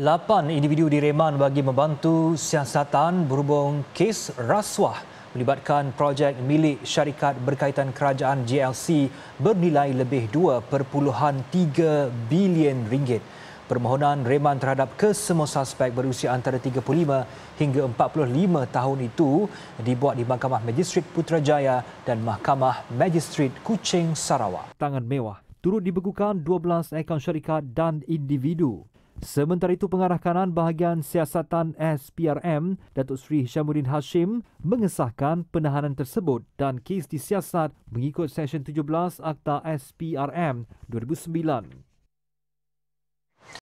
Lapan individu direman bagi membantu siasatan berhubung kes rasuah melibatkan projek milik syarikat berkaitan kerajaan GLC bernilai lebih 2.3 bilion ringgit. Permohonan reman terhadap kesemua suspek berusia antara 35 hingga 45 tahun itu dibuat di Mahkamah Magistrate Putrajaya dan Mahkamah Magistrate Kuching Sarawak. Tangan mewah turut dibekukan 12 akaun syarikat dan individu Sementara itu pengarah kanan bahagian siasatan SPRM Datuk Sri Syamuddin Hashim mengesahkan penahanan tersebut dan kes disiasat mengikut Seksyen 17 Akta SPRM 2009.